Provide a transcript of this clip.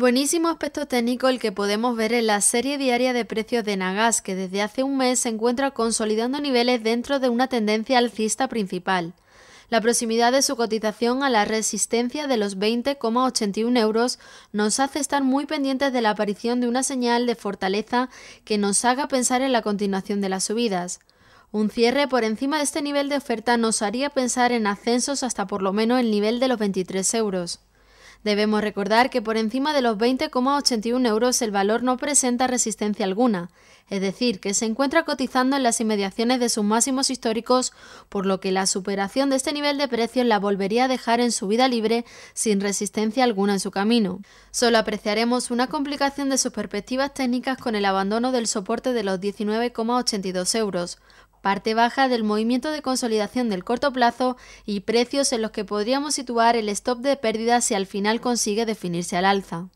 Buenísimo aspecto técnico el que podemos ver en la serie diaria de precios de Nagas, que desde hace un mes se encuentra consolidando niveles dentro de una tendencia alcista principal. La proximidad de su cotización a la resistencia de los 20,81 euros nos hace estar muy pendientes de la aparición de una señal de fortaleza que nos haga pensar en la continuación de las subidas. Un cierre por encima de este nivel de oferta nos haría pensar en ascensos hasta por lo menos el nivel de los 23 euros. Debemos recordar que por encima de los 20,81 euros el valor no presenta resistencia alguna, es decir, que se encuentra cotizando en las inmediaciones de sus máximos históricos, por lo que la superación de este nivel de precios la volvería a dejar en su vida libre sin resistencia alguna en su camino. Solo apreciaremos una complicación de sus perspectivas técnicas con el abandono del soporte de los 19,82 euros, parte baja del movimiento de consolidación del corto plazo y precios en los que podríamos situar el stop de pérdida si al final consigue definirse al alza.